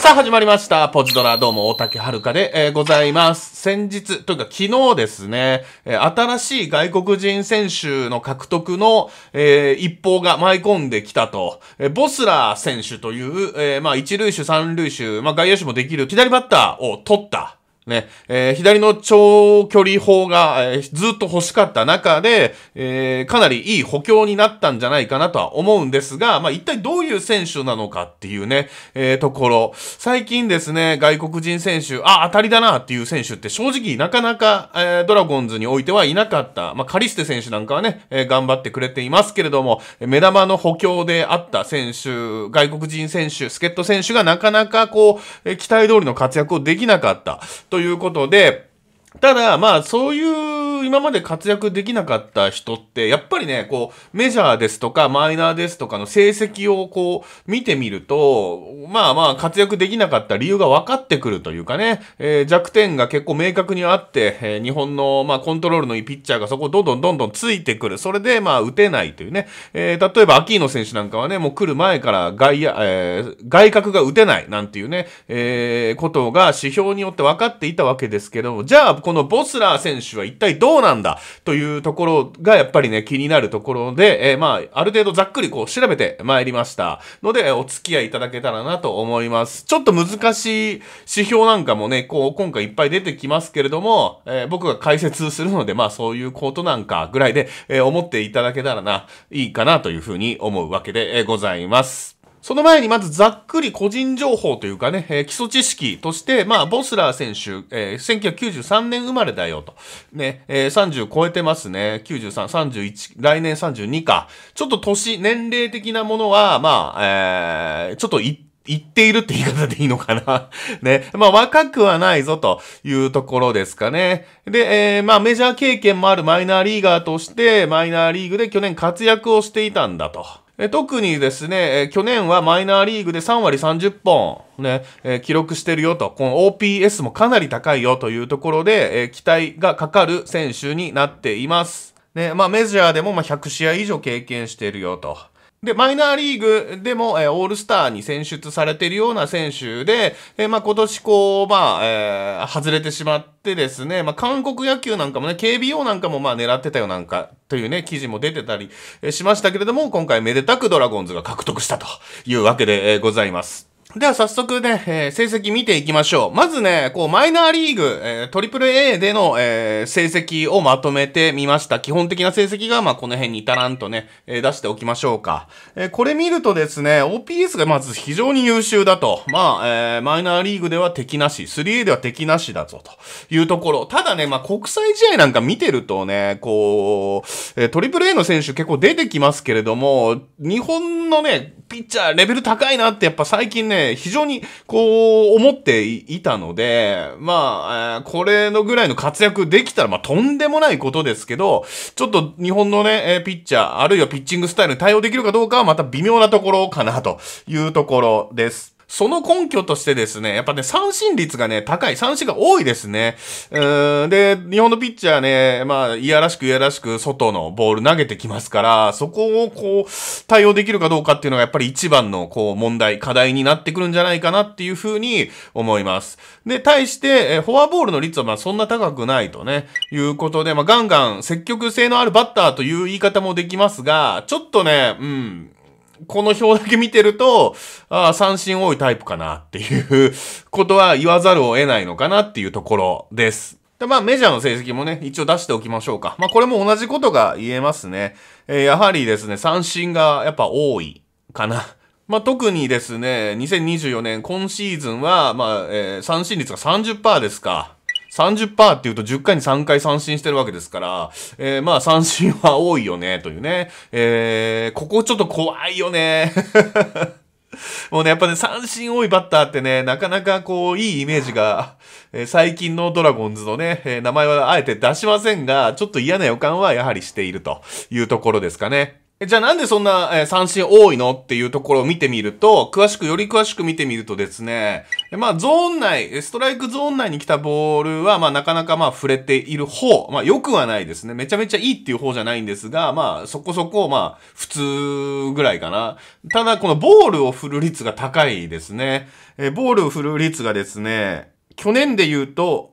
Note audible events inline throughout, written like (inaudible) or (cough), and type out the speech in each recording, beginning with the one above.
さあ始まりました。ポジドラどうも大竹遥で、えー、ございます。先日、というか昨日ですね、えー、新しい外国人選手の獲得の、えー、一報が舞い込んできたと、えボスラー選手という、えまあ一塁手、三塁手、まあ外野手もできる左バッターを取った。ね、えー、左の長距離砲が、えー、ずっと欲しかった中で、えー、かなりいい補強になったんじゃないかなとは思うんですが、まあ、一体どういう選手なのかっていうね、えところ。最近ですね、外国人選手、あ、当たりだなっていう選手って正直なかなか、えドラゴンズにおいてはいなかった。まあ、カリステ選手なんかはね、え頑張ってくれていますけれども、目玉の補強であった選手、外国人選手、助っ人選手がなかなかこう、え期待通りの活躍をできなかった。ということで、ただ、まあ、そういう今まで活躍できなかった人って、やっぱりね、こう、メジャーですとか、マイナーですとかの成績をこう、見てみると、まあまあ、活躍できなかった理由が分かってくるというかね、えー、弱点が結構明確にあって、えー、日本の、まあ、コントロールのいいピッチャーがそこどんどんどんどんついてくる。それで、まあ、打てないというね。えー、例えば、アキーノ選手なんかはね、もう来る前から外野、えー、外角が打てないなんていうね、えー、ことが指標によって分かっていたわけですけども、じゃあ、このボスラー選手は一体どうそうなんだというところがやっぱりね、気になるところで、えー、まあ、ある程度ざっくりこう調べてまいりましたので、お付き合いいただけたらなと思います。ちょっと難しい指標なんかもね、こう、今回いっぱい出てきますけれども、えー、僕が解説するので、まあそういうことなんかぐらいで、えー、思っていただけたらな、いいかなというふうに思うわけでございます。その前にまずざっくり個人情報というかね、えー、基礎知識として、まあ、ボスラー選手、えー、1993年生まれだよと。ね、えー、30超えてますね。93、31、来年32か。ちょっと年、年齢的なものは、まあ、えー、ちょっとい、言っているって言い方でいいのかな (laughs) ね。まあ若くはないぞというところですかね。で、えー、まあメジャー経験もあるマイナーリーガーとして、マイナーリーグで去年活躍をしていたんだと。え特にですね、え去年はマイナーリーグで3割30本ね、え記録してるよと、この OPS もかなり高いよというところで、え期待がかかる選手になっています。ね、まあメジャーでもま100試合以上経験してるよと。で、マイナーリーグでも、えー、オールスターに選出されているような選手で、えー、まあ、今年こう、まあ、えー、外れてしまってですね、まあ、韓国野球なんかもね、KBO なんかもまあ、狙ってたよなんか、というね、記事も出てたりしましたけれども、今回めでたくドラゴンズが獲得したというわけでございます。では早速ね、えー、成績見ていきましょう。まずね、こう、マイナーリーグ、えー、AAA での、えー、成績をまとめてみました。基本的な成績が、まあ、この辺にたらんとね、えー、出しておきましょうか。えー、これ見るとですね、OPS がまず非常に優秀だと。まあ、えー、マイナーリーグでは敵なし、3A では敵なしだぞ、というところ。ただね、まあ、国際試合なんか見てるとね、こう、えー、AAA の選手結構出てきますけれども、日本のね、ピッチャーレベル高いなってやっぱ最近ね、非常にこう思っていたので、まあ、これのぐらいの活躍できたら、まあとんでもないことですけど、ちょっと日本のね、ピッチャー、あるいはピッチングスタイルに対応できるかどうかはまた微妙なところかなというところです。その根拠としてですね、やっぱね、三振率がね、高い、三振が多いですね。うん、で、日本のピッチャーね、まあ、いやらしくいやらしく外のボール投げてきますから、そこをこう、対応できるかどうかっていうのがやっぱり一番のこう、問題、課題になってくるんじゃないかなっていうふうに思います。で、対して、えフォアボールの率はまあそんな高くないとね、いうことで、まあ、ガンガン積極性のあるバッターという言い方もできますが、ちょっとね、うん、この表だけ見てると、ああ、三振多いタイプかなっていうことは言わざるを得ないのかなっていうところです。でまあ、メジャーの成績もね、一応出しておきましょうか。まあ、これも同じことが言えますね。えー、やはりですね、三振がやっぱ多いかな。まあ、特にですね、2024年今シーズンは、まあ、えー、三振率が30%ですか。30%って言うと10回に3回三振してるわけですから、えー、まあ三振は多いよね、というね。えー、ここちょっと怖いよね。(laughs) もうね、やっぱね、三振多いバッターってね、なかなかこう、いいイメージが、えー、最近のドラゴンズのね、えー、名前はあえて出しませんが、ちょっと嫌な予感はやはりしているというところですかね。じゃあなんでそんな、えー、三振多いのっていうところを見てみると、詳しく、より詳しく見てみるとですね、まあゾーン内、ストライクゾーン内に来たボールは、まあなかなかまあ触れている方、まあ良くはないですね。めちゃめちゃいいっていう方じゃないんですが、まあそこそこ、まあ普通ぐらいかな。ただこのボールを振る率が高いですね。えー、ボールを振る率がですね、去年で言うと、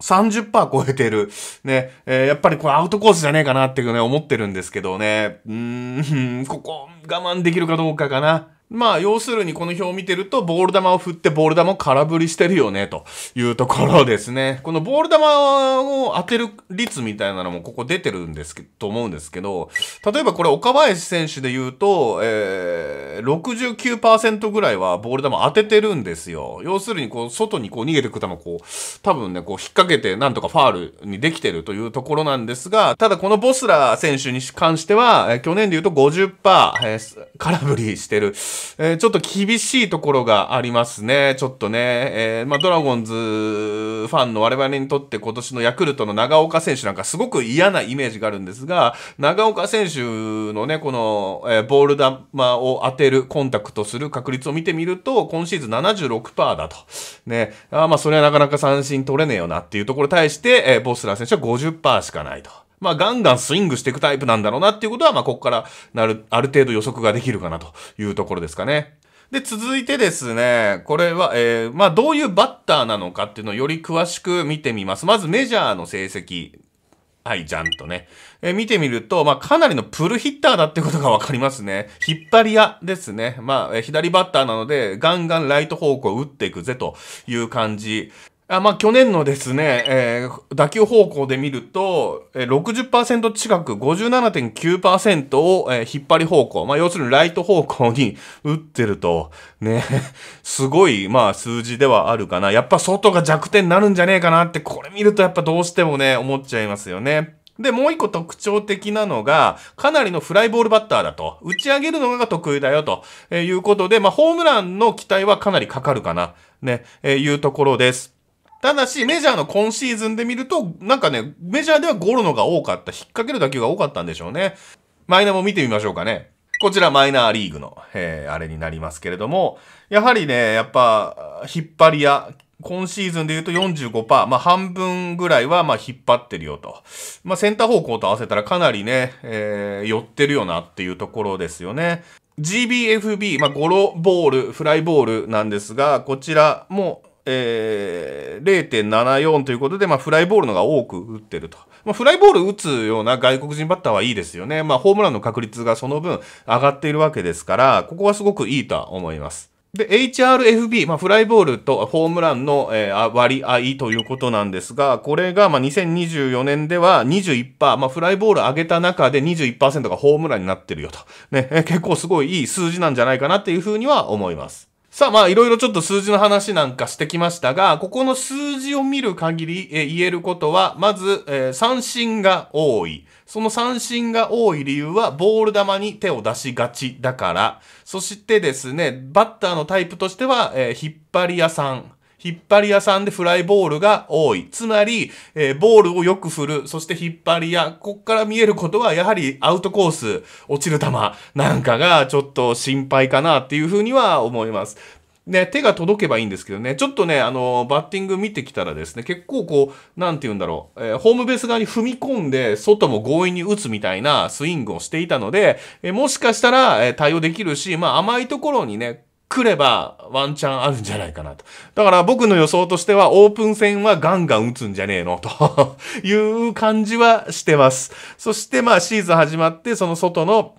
30%超えてる。ね、えー、やっぱりこれアウトコースじゃねえかなっていうね、思ってるんですけどね。うーん、ここ我慢できるかどうかかな。まあ、要するにこの表を見てると、ボール球を振ってボール球を空振りしてるよね、というところですね。(laughs) このボール球を当てる率みたいなのもここ出てるんですけと思うんですけど、例えばこれ岡林選手で言うと、えー、69%ぐらいはボール球当ててるんですよ。要するにこう、外にこう逃げてく球こう、多分ね、こう引っ掛けてなんとかファールにできてるというところなんですが、ただこのボスラー選手に関しては、えー、去年で言うと50%、えー、空振りしてる。えー、ちょっと厳しいところがありますね。ちょっとね、えー、まあ、ドラゴンズファンの我々にとって今年のヤクルトの長岡選手なんかすごく嫌なイメージがあるんですが、長岡選手のね、この、えー、ボール球を当てる、コンタクトする確率を見てみると、今シーズン76%だと。ね、あまあ、それはなかなか三振取れねえよなっていうところに対して、えー、ボスラー選手は50%しかないと。まあ、ガンガンスイングしていくタイプなんだろうなっていうことは、まあ、ここからなる、ある程度予測ができるかなというところですかね。で、続いてですね、これは、えー、まあ、どういうバッターなのかっていうのをより詳しく見てみます。まずメジャーの成績。はい、じゃんとね。えー、見てみると、まあ、かなりのプルヒッターだってことがわかりますね。引っ張り屋ですね。まあ、えー、左バッターなので、ガンガンライト方向を打っていくぜという感じ。あまあ、去年のですね、えー、打球方向で見ると、えー、60%近く、57.9%を、えー、引っ張り方向、まあ、要するにライト方向に打ってると、ね、(laughs) すごい、まあ、数字ではあるかな。やっぱ外が弱点になるんじゃねえかなって、これ見るとやっぱどうしてもね、思っちゃいますよね。で、もう一個特徴的なのが、かなりのフライボールバッターだと。打ち上げるのが得意だよと、えー、いうことで、まあ、ホームランの期待はかなりかかるかな、ね、えー、いうところです。ただし、メジャーの今シーズンで見ると、なんかね、メジャーではゴロのが多かった。引っ掛ける打球が多かったんでしょうね。マイナーも見てみましょうかね。こちらマイナーリーグの、えー、あれになりますけれども、やはりね、やっぱ、引っ張り屋、今シーズンで言うと45%、まあ半分ぐらいはまあ引っ張ってるよと。まあセンター方向と合わせたらかなりね、えー、寄ってるよなっていうところですよね。GBFB、まあゴロボール、フライボールなんですが、こちらも、えー、0.74ということで、まあ、フライボールのが多く打ってると。まあ、フライボール打つような外国人バッターはいいですよね。まあ、ホームランの確率がその分上がっているわけですから、ここはすごくいいとは思います。で、HRFB、まあ、フライボールとホームランの、えー、割合ということなんですが、これが、まあ、2024年では21%、まあ、フライボール上げた中で21%がホームランになってるよと。ね、結構すごいいい数字なんじゃないかなっていうふうには思います。さあまあいろいろちょっと数字の話なんかしてきましたが、ここの数字を見る限り、え言えることは、まず、えー、三振が多い。その三振が多い理由は、ボール球に手を出しがちだから。そしてですね、バッターのタイプとしては、えー、引っ張り屋さん。引っ張り屋さんでフライボールが多い。つまり、えー、ボールをよく振る。そして引っ張り屋。こっから見えることは、やはりアウトコース、落ちる球なんかがちょっと心配かなっていうふうには思います。ね、手が届けばいいんですけどね、ちょっとね、あの、バッティング見てきたらですね、結構こう、なんて言うんだろう、えー、ホームベース側に踏み込んで、外も強引に打つみたいなスイングをしていたので、えー、もしかしたら、えー、対応できるし、まあ甘いところにね、来ればワンチャンあるんじゃないかなと。だから僕の予想としてはオープン戦はガンガン打つんじゃねえのと (laughs) いう感じはしてます。そしてまあシーズン始まってその外の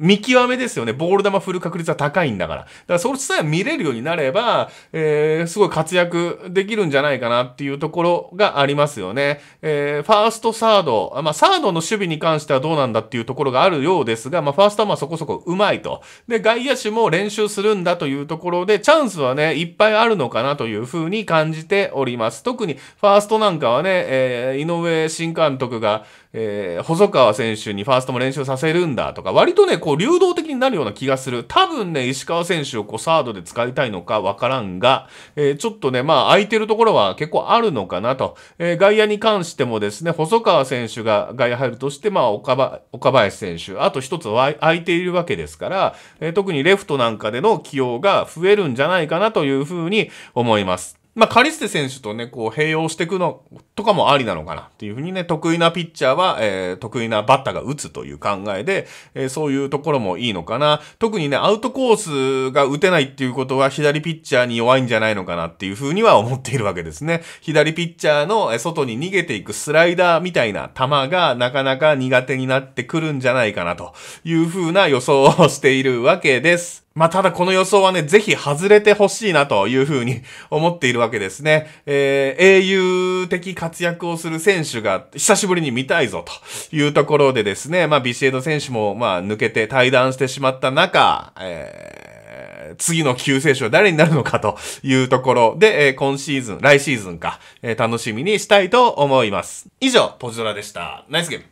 見極めですよね。ボール球振る確率は高いんだから。だからそれさえ見れるようになれば、えー、すごい活躍できるんじゃないかなっていうところがありますよね。えー、ファースト、サード、まあ、サードの守備に関してはどうなんだっていうところがあるようですが、まあ、ファーストはまあそこそこうまいと。で、外野手も練習するんだというところで、チャンスはね、いっぱいあるのかなというふうに感じております。特に、ファーストなんかはね、えー、井上新監督が、えー、細川選手にファーストも練習させるんだとか、割とね、こう流動的になるような気がする。多分ね、石川選手をこうサードで使いたいのかわからんが、えー、ちょっとね、まあ空いてるところは結構あるのかなと。えー、外野に関してもですね、細川選手が外野入るとして、まあ岡岡林選手、あと一つは空いているわけですから、えー、特にレフトなんかでの起用が増えるんじゃないかなというふうに思います。まあ、カリステ選手とね、こう、併用していくのとかもありなのかなっていうふうにね、得意なピッチャーは、えー、得意なバッターが打つという考えで、えー、そういうところもいいのかな。特にね、アウトコースが打てないっていうことは、左ピッチャーに弱いんじゃないのかなっていうふうには思っているわけですね。左ピッチャーの外に逃げていくスライダーみたいな球が、なかなか苦手になってくるんじゃないかなというふうな予想をしているわけです。まあ、ただこの予想はね、ぜひ外れてほしいなというふうに思っているわけですね。えー、英雄的活躍をする選手が久しぶりに見たいぞというところでですね、まあ、ビシエド選手も、まあ、抜けて退団してしまった中、えー次の救世主は誰になるのかというところで、えー、今シーズン、来シーズンか、えー、楽しみにしたいと思います。以上、ポジドラでした。ナイスゲーム